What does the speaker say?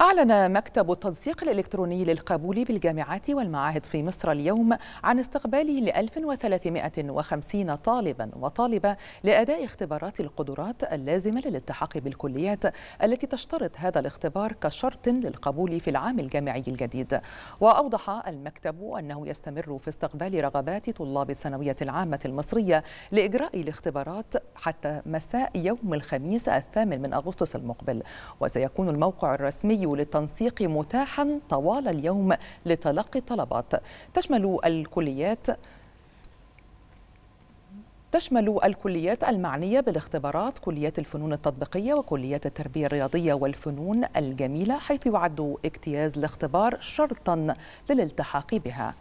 أعلن مكتب التنسيق الإلكتروني للقبول بالجامعات والمعاهد في مصر اليوم عن استقباله ل 1350 طالبا وطالبة لأداء اختبارات القدرات اللازمة للالتحاق بالكليات التي تشترط هذا الاختبار كشرط للقبول في العام الجامعي الجديد وأوضح المكتب أنه يستمر في استقبال رغبات طلاب الثانوية العامة المصرية لإجراء الاختبارات حتى مساء يوم الخميس الثامن من أغسطس المقبل وسيكون الموقع الرسمي للتنسيق متاحا طوال اليوم لتلقي الطلبات تشمل الكليات تشمل الكليات المعنية بالاختبارات كليات الفنون التطبيقية وكليات التربية الرياضية والفنون الجميلة حيث يعد اجتياز الاختبار شرطا للالتحاق بها